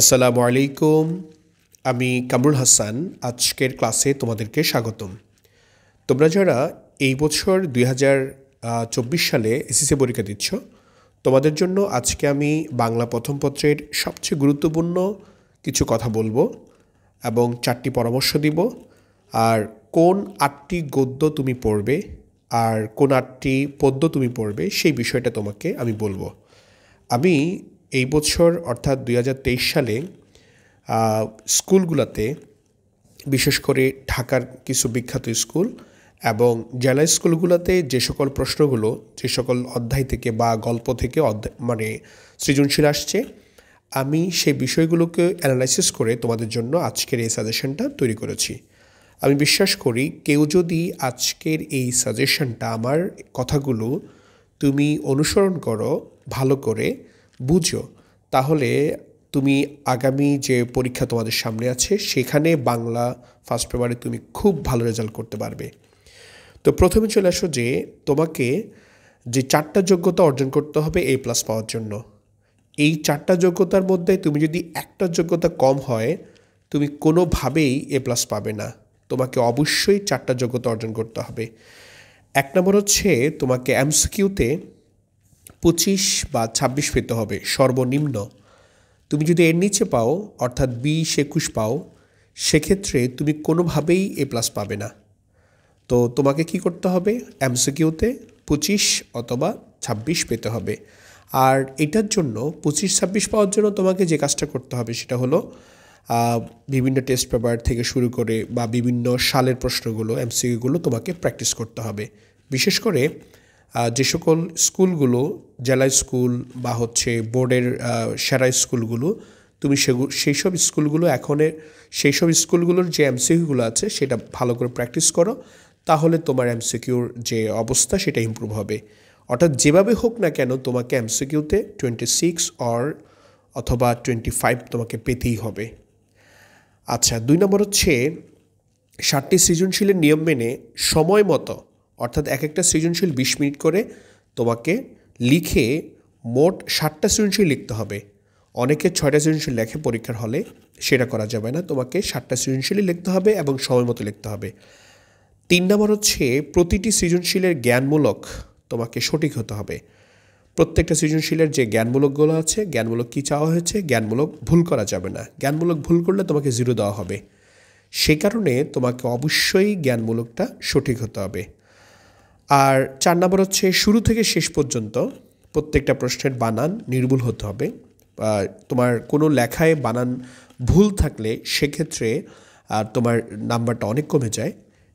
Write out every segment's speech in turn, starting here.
আসসালামু আলাইকুম আমি কামরুল হাসান আজকের ক্লাসে তোমাদেরকে স্বাগতম তোমরা যারা এই বছর দুই চব্বিশ সালে এসএসসি পরীক্ষা দিচ্ছ তোমাদের জন্য আজকে আমি বাংলা প্রথম পত্রের সবচেয়ে গুরুত্বপূর্ণ কিছু কথা বলবো এবং চারটি পরামর্শ দিব আর কোন আটটি গদ্য তুমি পড়বে আর কোন আটটি পদ্য তুমি পড়বে সেই বিষয়টা তোমাকে আমি বলবো আমি এই বছর অর্থাৎ দুই সালে স্কুলগুলোতে বিশেষ করে ঢাকার কিছু বিখ্যাত স্কুল এবং জেলা স্কুলগুলোতে যে সকল প্রশ্নগুলো যে সকল অধ্যায় থেকে বা গল্প থেকে মানে সৃজনশীল আসছে আমি সেই বিষয়গুলোকে অ্যানালাইসিস করে তোমাদের জন্য আজকের এই সাজেশনটা তৈরি করেছি আমি বিশ্বাস করি কেউ যদি আজকের এই সাজেশনটা আমার কথাগুলো তুমি অনুসরণ করো ভালো করে বুঝো তাহলে তুমি আগামী যে পরীক্ষা তোমাদের সামনে আছে সেখানে বাংলা ফার্স্ট পেপারে তুমি খুব ভালো রেজাল্ট করতে পারবে তো প্রথমে চলে আসো যে তোমাকে যে চারটা যোগ্যতা অর্জন করতে হবে এ প্লাস পাওয়ার জন্য এই চারটা যোগ্যতার মধ্যে তুমি যদি একটা যোগ্যতা কম হয় তুমি কোনোভাবেই এ প্লাস পাবে না তোমাকে অবশ্যই চারটা যোগ্যতা অর্জন করতে হবে এক নম্বর হচ্ছে তোমাকে এমসিকিউতে পঁচিশ বা ছাব্বিশ পেতে হবে সর্বনিম্ন তুমি যদি এর নিচে পাও অর্থাৎ বিশ একুশ পাও সেক্ষেত্রে তুমি কোনোভাবেই এ প্লাস পাবে না তো তোমাকে কি করতে হবে এমসিকিউতে পঁচিশ অথবা ছাব্বিশ পেতে হবে আর এটার জন্য পঁচিশ ছাব্বিশ পাওয়ার জন্য তোমাকে যে কাজটা করতে হবে সেটা হলো বিভিন্ন টেস্ট পেপার থেকে শুরু করে বা বিভিন্ন সালের প্রশ্নগুলো এমসিকিউগুলো তোমাকে প্র্যাকটিস করতে হবে বিশেষ করে যে সকল স্কুলগুলো জেলা স্কুল বা হচ্ছে বোর্ডের সেরা স্কুলগুলো তুমি সেগুলো সেই সব স্কুলগুলো এখনের সেই সব স্কুলগুলোর যে এমসিকিউগুলো আছে সেটা ভালো করে প্র্যাকটিস করো তাহলে তোমার এমসিকিউর যে অবস্থা সেটা ইম্প্রুভ হবে অর্থাৎ যেভাবে হোক না কেন তোমাকে এমসিকিউতে টোয়েন্টি সিক্স অর অথবা টোয়েন্টি ফাইভ তোমাকে পেতেই হবে আচ্ছা দুই নম্বর হচ্ছে ষাটটি সৃজনশীলের নিয়ম মেনে সময় মতো অর্থাৎ এক একটা সৃজনশীল বিশ মিনিট করে তোমাকে লিখে মোট ষাটটা সৃজনশীল লিখতে হবে অনেকে ছয়টা সৃজনশীল লেখে পরীক্ষার হলে সেটা করা যাবে না তোমাকে ষাটটা সৃজনশীলই লিখতে হবে এবং সময় মতো লিখতে হবে তিন নম্বর হচ্ছে প্রতিটি সৃজনশীলের জ্ঞানমূলক তোমাকে সঠিক হতে হবে প্রত্যেকটা সৃজনশীলের যে জ্ঞানমূলকগুলো আছে জ্ঞানমূলক কী চাওয়া হয়েছে জ্ঞানমূলক ভুল করা যাবে না জ্ঞানমূলক ভুল করলে তোমাকে জিরো দেওয়া হবে সে কারণে তোমাকে অবশ্যই জ্ঞানমূলকটা সঠিক হতে হবে আর চার নম্বর হচ্ছে শুরু থেকে শেষ পর্যন্ত প্রত্যেকটা প্রশ্নের বানান নির্ভুল হতে হবে তোমার কোনো লেখায় বানান ভুল থাকলে সেক্ষেত্রে তোমার নাম্বারটা অনেক কমে যায়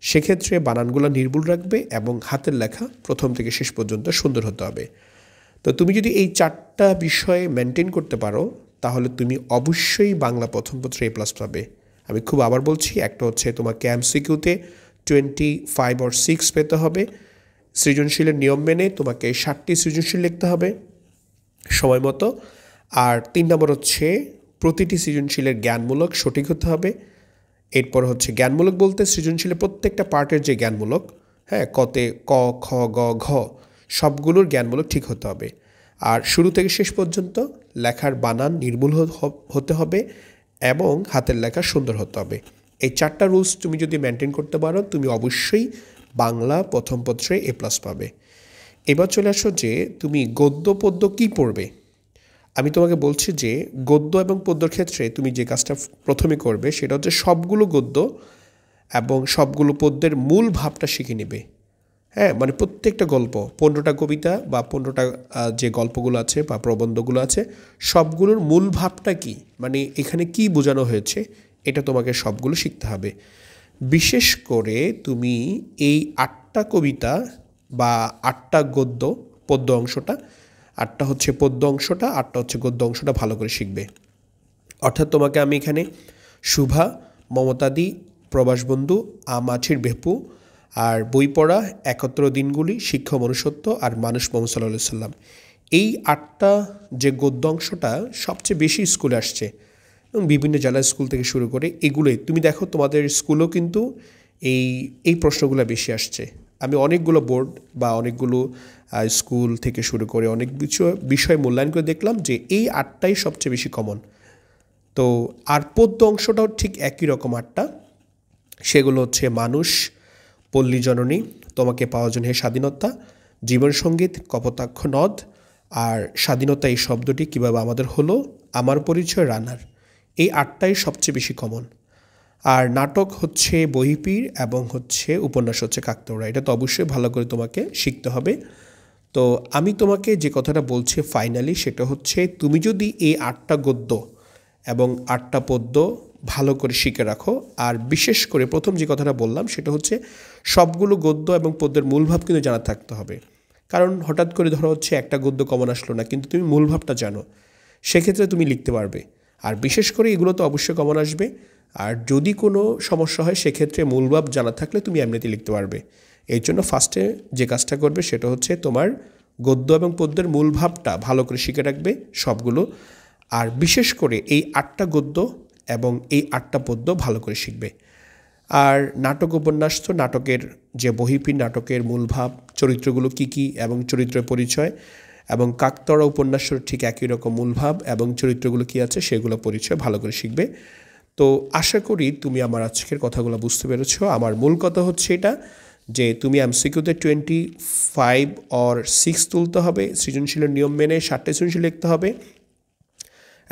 সেক্ষেত্রে বানানগুলো নির্ভুল রাখবে এবং হাতের লেখা প্রথম থেকে শেষ পর্যন্ত সুন্দর হতে হবে তো তুমি যদি এই চারটা বিষয়ে মেনটেন করতে পারো তাহলে তুমি অবশ্যই বাংলা প্রথম পত্রে এ প্লাস পাবে আমি খুব আবার বলছি একটা হচ্ছে তোমাকে এমসিকিউতে টোয়েন্টি ফাইভ অর সিক্স পেতে হবে সৃজনশীলের নিয়ম মেনে তোমাকে ষাটটি সৃজনশীল লিখতে হবে সময় মতো আর তিন নম্বর হচ্ছে প্রতিটি সৃজনশীলের জ্ঞানমূলক সঠিক হতে হবে এরপর হচ্ছে জ্ঞানমূলক বলতে সৃজনশীলের প্রত্যেকটা পার্টের যে জ্ঞানমূলক হ্যাঁ কতে ক খ গ ঘ সবগুলোর জ্ঞানমূলক ঠিক হতে হবে আর শুরু থেকে শেষ পর্যন্ত লেখার বানান নির্মূল হতে হবে এবং হাতের লেখা সুন্দর হতে হবে এই চারটা রুলস তুমি যদি মেনটেন করতে পারো তুমি অবশ্যই বাংলা প্রথম পত্রে এ প্লাস পাবে এবার চলে আসো যে তুমি গদ্য পদ্য কী পড়বে আমি তোমাকে বলছি যে গদ্য এবং পদ্যর ক্ষেত্রে তুমি যে কাজটা প্রথমে করবে সেটা হচ্ছে সবগুলো গদ্য এবং সবগুলো পদ্যের মূল ভাবটা শিখে নেবে হ্যাঁ মানে প্রত্যেকটা গল্প পনেরোটা কবিতা বা পনেরোটা যে গল্পগুলো আছে বা প্রবন্ধগুলো আছে সবগুলোর মূল ভাবটা কি মানে এখানে কি বোঝানো হয়েছে এটা তোমাকে সবগুলো শিখতে হবে বিশেষ করে তুমি এই আটটা কবিতা বা আটটা গদ্য পদ্য অংশটা আটটা হচ্ছে পদ্য অংশটা আটটা হচ্ছে গদ্য অংশটা ভালো করে শিখবে অর্থাৎ তোমাকে আমি এখানে শুভা মমতাদি প্রবাসবন্ধু আমাছির বেপু আর বই পড়া একত্র দিনগুলি শিক্ষা মনুষ্যত্ব আর মানুষ মোহাম্মদ সাল্লাহ সাল্লাম এই আটটা যে গদ্য অংশটা সবচেয়ে বেশি স্কুলে আসছে এবং বিভিন্ন জেলা স্কুল থেকে শুরু করে এগুলোই তুমি দেখো তোমাদের স্কুলও কিন্তু এই এই প্রশ্নগুলো বেশি আসছে আমি অনেকগুলো বোর্ড বা অনেকগুলো স্কুল থেকে শুরু করে অনেক কিছু বিষয় মূল্যায়ন করে দেখলাম যে এই আটটাই সবচেয়ে বেশি কমন তো আর পদ্য অংশটাও ঠিক একই রকম আটটা সেগুলো হচ্ছে মানুষ পল্লী জননী তোমাকে পাওয়া জন্য স্বাধীনতা জীবনসঙ্গীত কপতাক্ষ নদ আর স্বাধীনতা এই শব্দটি কীভাবে আমাদের হলো আমার পরিচয় রানার এই আটটাই সবচেয়ে বেশি কমন আর নাটক হচ্ছে বইপীর এবং হচ্ছে উপন্যাস হচ্ছে কাকতরা এটা তো অবশ্যই ভালো করে তোমাকে শিখতে হবে তো আমি তোমাকে যে কথাটা বলছি ফাইনালি সেটা হচ্ছে তুমি যদি এই আটটা গদ্য এবং আটটা পদ্য ভালো করে শিখে রাখো আর বিশেষ করে প্রথম যে কথাটা বললাম সেটা হচ্ছে সবগুলো গদ্য এবং পদ্যের মূলভাব কিন্তু জানা থাকতে হবে কারণ হঠাৎ করে ধরো হচ্ছে একটা গদ্য কমন আসলো না কিন্তু তুমি মূলভাবটা জানো সেক্ষেত্রে তুমি লিখতে পারবে আর বিশেষ করে এগুলো তো অবশ্যই কমন আসবে আর যদি কোনো সমস্যা হয় সেক্ষেত্রে মূলভাব জানা থাকলে তুমি এমনিতে লিখতে পারবে এর জন্য ফার্স্টে যে কাজটা করবে সেটা হচ্ছে তোমার গদ্য এবং পদ্যের মূলভাবটা ভালো করে শিখে রাখবে সবগুলো আর বিশেষ করে এই আটটা গদ্য এবং এই আটটা পদ্য ভালো করে শিখবে আর নাটক উপন্যাস তো নাটকের যে বহিপি নাটকের মূলভাব চরিত্রগুলো কি কি এবং চরিত্রের পরিচয় এবং কাকতরা উপন্যাসের ঠিক একই রকম মূলভাব এবং চরিত্রগুলো কী আছে সেগুলো পরিচয় ভালো করে শিখবে তো আশা করি তুমি আমার আজকের কথাগুলো বুঝতে পেরেছ আমার মূল কথা হচ্ছে এটা যে তুমি এমসিকিউতে টোয়েন্টি ফাইভ অর সিক্স তুলতে হবে সৃজনশীলের নিয়ম মেনে ষাটটা সৃজনশীল লিখতে হবে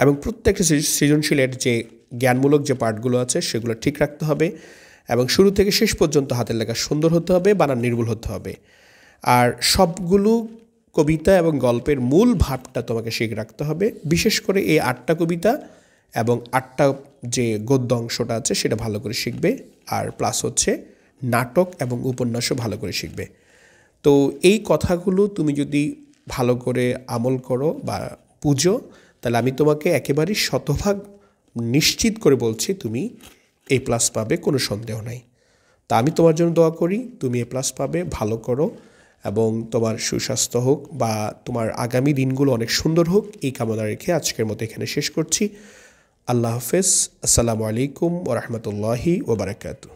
এবং প্রত্যেকটা সৃজনশীলের যে জ্ঞানমূলক যে পার্টগুলো আছে সেগুলো ঠিক রাখতে হবে এবং শুরু থেকে শেষ পর্যন্ত হাতের লেখা সুন্দর হতে হবে বানান নির্ভুল হতে হবে আর সবগুলো কবিতা এবং গল্পের মূল ভাবটা তোমাকে শিখে রাখতে হবে বিশেষ করে এই আটটা কবিতা এবং আটটা যে গদ্য অংশটা আছে সেটা ভালো করে শিখবে আর প্লাস হচ্ছে নাটক এবং উপন্যাসও ভালো করে শিখবে তো এই কথাগুলো তুমি যদি ভালো করে আমল করো বা পুজো তাহলে আমি তোমাকে একেবারেই শতভাগ নিশ্চিত করে বলছি তুমি এ প্লাস পাবে কোনো সন্দেহ নাই তা আমি তোমার জন্য দোয়া করি তুমি এ প্লাস পাবে ভালো করো এবং তোমার সুস্বাস্থ্য হোক বা তোমার আগামী দিনগুলো অনেক সুন্দর হোক এই কামনা রেখে আজকের মতো এখানে শেষ করছি আল্লাহ হাফেজ আসসালামু আলাইকুম ও রহমতুল্লাহি ওবরাকাতু